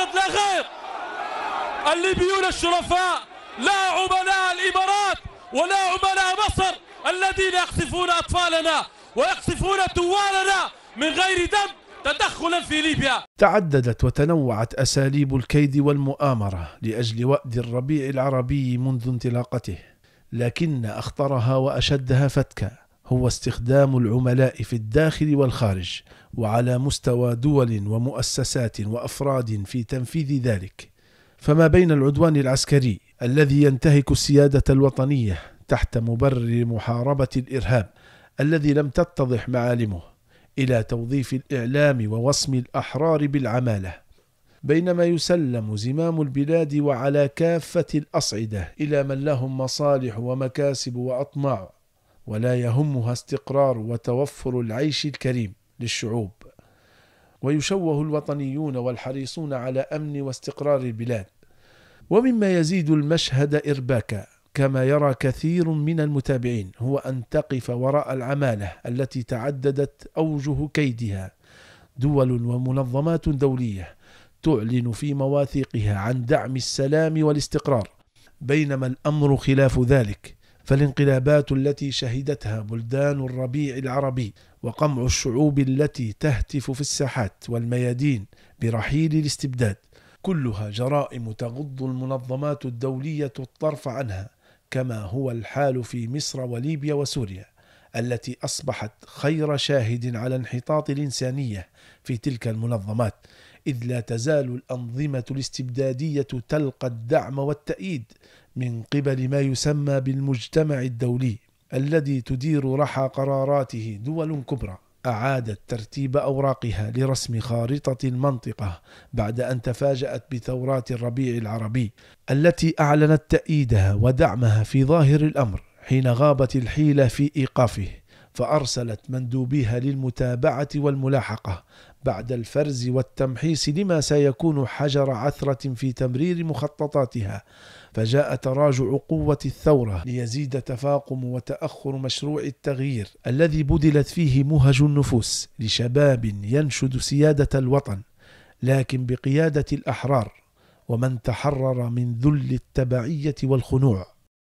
العقد لا غير الليبيون الشرفاء لا عملاء الإمارات ولا عملاء مصر الذين يقصفون أطفالنا ويقصفون ثوالنا من غير دم تدخلا في ليبيا تعددت وتنوعت أساليب الكيد والمؤامرة لأجل وأد الربيع العربي منذ انطلاقته لكن أخطرها وأشدها فتكا هو استخدام العملاء في الداخل والخارج وعلى مستوى دول ومؤسسات وافراد في تنفيذ ذلك فما بين العدوان العسكري الذي ينتهك السياده الوطنيه تحت مبرر محاربه الارهاب الذي لم تتضح معالمه الى توظيف الاعلام ووصم الاحرار بالعماله بينما يسلم زمام البلاد وعلى كافه الاصعده الى من لهم مصالح ومكاسب واطماع ولا يهمها استقرار وتوفر العيش الكريم للشعوب ويشوه الوطنيون والحريصون على امن واستقرار البلاد ومما يزيد المشهد ارباكا كما يرى كثير من المتابعين هو ان تقف وراء العماله التي تعددت اوجه كيدها دول ومنظمات دوليه تعلن في مواثيقها عن دعم السلام والاستقرار بينما الامر خلاف ذلك فالانقلابات التي شهدتها بلدان الربيع العربي وقمع الشعوب التي تهتف في الساحات والميادين برحيل الاستبداد كلها جرائم تغض المنظمات الدوليه الطرف عنها كما هو الحال في مصر وليبيا وسوريا التي اصبحت خير شاهد على انحطاط الانسانيه في تلك المنظمات اذ لا تزال الانظمه الاستبداديه تلقى الدعم والتاييد من قبل ما يسمى بالمجتمع الدولي الذي تدير رحى قراراته دول كبرى أعادت ترتيب أوراقها لرسم خارطة المنطقة بعد أن تفاجأت بثورات الربيع العربي التي أعلنت تأييدها ودعمها في ظاهر الأمر حين غابت الحيلة في إيقافه فأرسلت مندوبيها للمتابعة والملاحقة بعد الفرز والتمحيص لما سيكون حجر عثرة في تمرير مخططاتها فجاء تراجع قوة الثورة ليزيد تفاقم وتأخر مشروع التغيير الذي بُدلت فيه مهج النفوس لشباب ينشد سيادة الوطن لكن بقيادة الأحرار ومن تحرر من ذل التبعية والخنوع